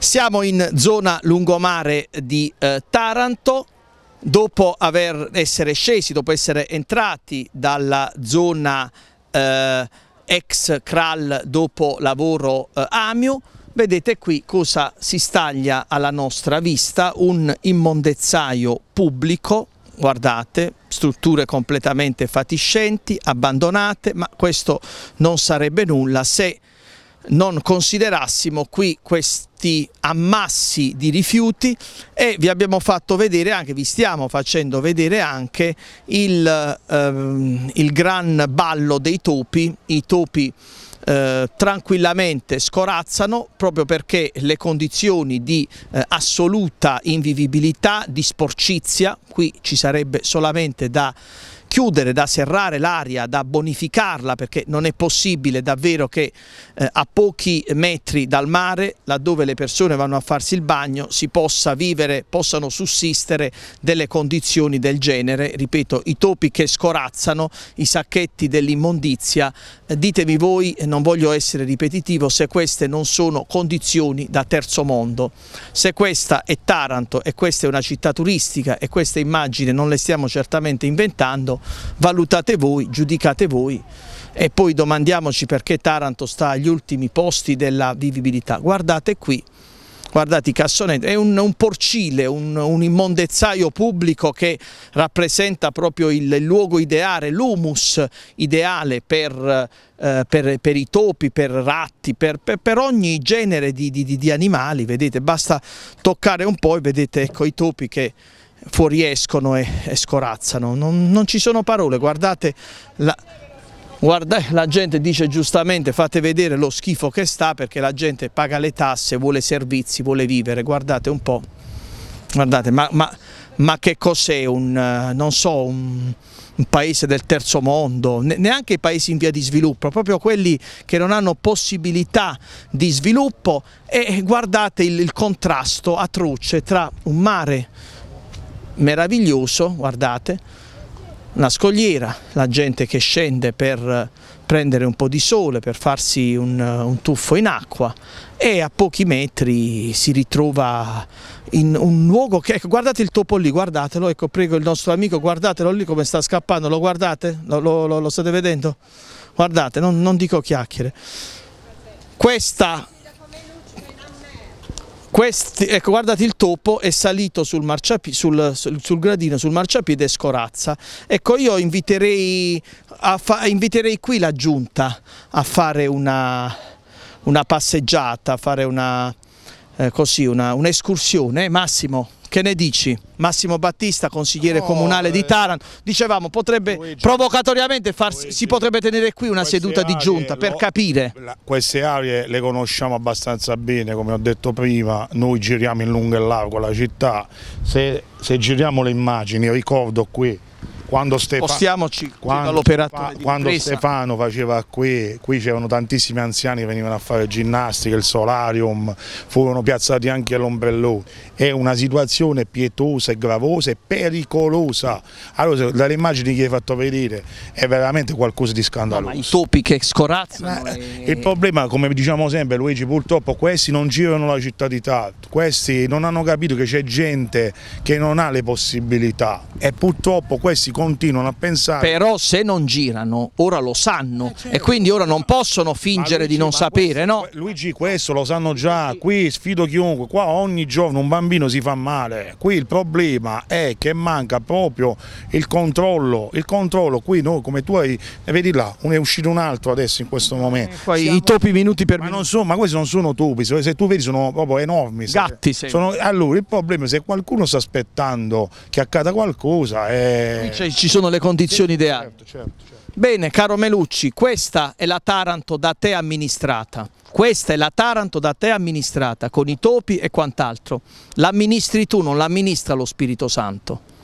Siamo in zona lungomare di eh, Taranto, dopo aver, essere scesi, dopo essere entrati dalla zona eh, ex Kral dopo lavoro eh, Amio, vedete qui cosa si staglia alla nostra vista, un immondezzaio pubblico, guardate, strutture completamente fatiscenti, abbandonate, ma questo non sarebbe nulla se non considerassimo qui questo tutti ammassi di rifiuti e vi abbiamo fatto vedere anche, vi stiamo facendo vedere anche il, ehm, il gran ballo dei topi, i topi eh, tranquillamente scorazzano proprio perché le condizioni di eh, assoluta invivibilità, di sporcizia, qui ci sarebbe solamente da chiudere, da serrare l'aria, da bonificarla perché non è possibile davvero che eh, a pochi metri dal mare, laddove le persone vanno a farsi il bagno, si possa vivere, possano sussistere delle condizioni del genere, ripeto, i topi che scorazzano, i sacchetti dell'immondizia, eh, ditemi voi, non voglio essere ripetitivo, se queste non sono condizioni da terzo mondo. Se questa è Taranto e questa è una città turistica e queste immagini non le stiamo certamente inventando, valutate voi, giudicate voi e poi domandiamoci perché Taranto sta agli ultimi posti della vivibilità. Guardate qui, guardate i cassonetti, è un, un porcile, un, un, immondezzaio pubblico che rappresenta proprio il, il luogo ideale, l'humus ideale per, eh, per, per, i topi, per ratti, per, per ogni genere di, di, di animali, vedete, basta toccare un po' e vedete ecco, i topi che fuoriescono e, e scorazzano, non, non, ci sono parole, guardate la, guarda, la gente dice giustamente fate vedere lo schifo che sta perché la gente paga le tasse, vuole servizi, vuole vivere, guardate un po', guardate, ma, ma, ma che cos'è un, eh, non so, un, un paese del terzo mondo, neanche i paesi in via di sviluppo, proprio quelli che non hanno possibilità di sviluppo e guardate il, il contrasto atroce tra un mare meraviglioso, guardate, una scogliera, la gente che scende per eh, prendere un po' di sole, per farsi un, eh, un tuffo in acqua e a pochi metri si ritrova in un luogo che, ecco, guardate il topo lì, guardatelo, ecco prego il nostro amico, guardatelo lì come sta scappando, lo guardate? Lo, lo, lo state vedendo? Guardate, non, non dico chiacchiere. Questa questi, ecco, guardate il topo è salito sul, sul, sul, gradino, sul marciapiede e scorazza. Ecco, io inviterei, inviterei qui la giunta a fare una, una passeggiata, a fare una, eh, così, un'escursione. Un Massimo? Che ne dici? Massimo Battista, consigliere no, comunale eh. di Taranto, dicevamo potrebbe Luigi, provocatoriamente farsi, Luigi, si potrebbe tenere qui una seduta di giunta lo, per capire. La, queste aree le conosciamo abbastanza bene, come ho detto prima, noi giriamo in lungo e largo la città, se, se giriamo le immagini, ricordo qui quando, Stefa... quando, quando Stefano faceva qui, qui c'erano tantissimi anziani che venivano a fare ginnastica, il solarium, furono piazzati anche l'ombrellone. È una situazione pietosa e gravosa e pericolosa. Allora, dalle immagini che hai fatto vedere è veramente qualcosa di scandaloso. No, ma i topi che scorazzano. Eh, e... Il problema, come diciamo sempre Luigi, purtroppo questi non girano la città di Tartu, questi non hanno capito che c'è gente che non ha le possibilità e purtroppo questi continuano a pensare... Però se non girano, ora lo sanno eh, certo. e quindi ora non possono fingere Luigi, di non sapere, questo, no? Luigi, questo lo sanno già, qui sfido chiunque, qua ogni giorno un bambino si fa male, qui il problema è che manca proprio il controllo, il controllo qui noi come tu hai, eh, vedi là, ne è uscito un altro adesso in questo momento. Eh, poi Siamo... I topi minuti per ma, sono, ma questi non sono topi, se tu vedi sono proprio enormi. Gatti sono... Allora il problema è se qualcuno sta aspettando che accada qualcosa... Eh, è ci sono le condizioni sì, ideali. Certo, certo, certo. Bene, caro Melucci, questa è la Taranto da te amministrata. Questa è la Taranto da te amministrata, con i topi e quant'altro. L'amministri tu, non l'amministra lo Spirito Santo.